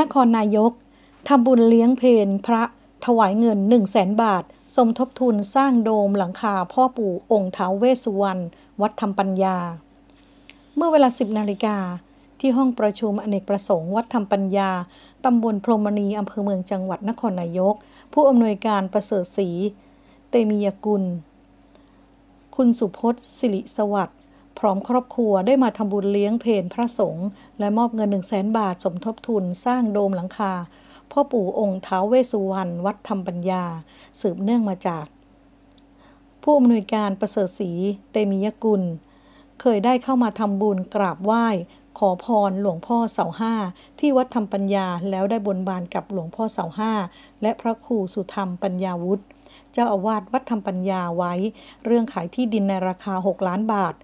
นครนายก ทำบุญเลี้ยงเพนพระถวายเงิน1 0 0 0 0แสนบาท สมทบทุนสร้างโดมหลังคาพ่อปู่องค์เท้าเวสุวรรณวัดธรรมปัญญา เมื่อเวลา10นาฬิกาที่ห้องประชุมอเนกประสงค์วัดธรรมปัญญา ตำบลพรมณีอำเภอเมืองจังหวัดนครนายก ผู้อำนวยการประเสริฐศรีเตมียกุล คุณสุพจน์สิริสวัสดิ์พร้อมครอบครัวได้มาทำบุญเลี้ยงเพนพระสงฆ์และมอบเงินหนึ่งแสนบาทสมทบทุน สร้างโดมหลังคา พ่อปู่องค์เท้าเวสุวรรณวัดธรรมปัญญาสืบเนื่องมาจาก ผู้อำนวยการประเสริฐศรีเตมียกุล เคยได้เข้ามาทำบุญกราบไหว้ ขอพรหลวงพ่อเสาห้าที่วัดธรรมปัญญาแล้วได้บนบานกับหลวงพ่อเสาห้าและพระครูสุธรรมปัญญาวุฒิ เจ้าอาวาสวัดธรรมปัญญาไว้ เรื่องขายที่ดินในราคา6ล้านบาท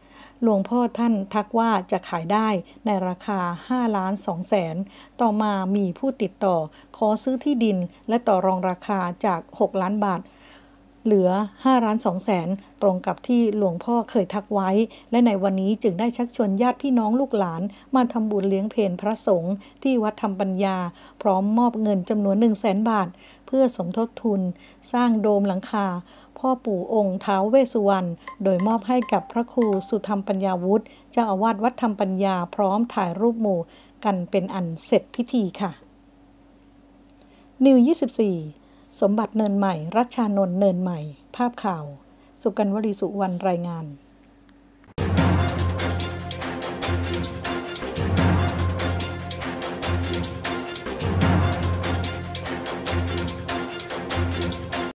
หลวงพ่อท่านทักว่าจะขายได้ในราคา 5 ล้าน 2 แสน ต่อมามีผู้ติดต่อขอซื้อที่ดินและต่อรองราคาจาก 6 ล้านบาทเหลือ5ล้าน2แสน ตรงกับที่หลวงพ่อเคยทักไว้ และในวันนี้จึงได้ชักชวนญาติพี่น้องลูกหลานมาทำบุญเลี้ยงเพนพระสงฆ์ที่วัดธรรมปัญญา พร้อมมอบเงินจำนวน 1 0 0 0 0แบาท เพื่อสมทบทุน สร้างโดมหลังคา พ่อปู่องค์ท้าวเวสุวรรณ โดยมอบให้กับพระครูสุธรรมปัญญาวุฒิเจ้าอาวาสวัดธรรมปัญญาพร้อมถ่ายรูปหมู่กันเป็นอันเสร็จพิธีค่ะนิว24สมบัติเนินใหม่ รัชชานนเนินใหม่ ภาพข่าว สุกันวรีสุวรรณรายงาน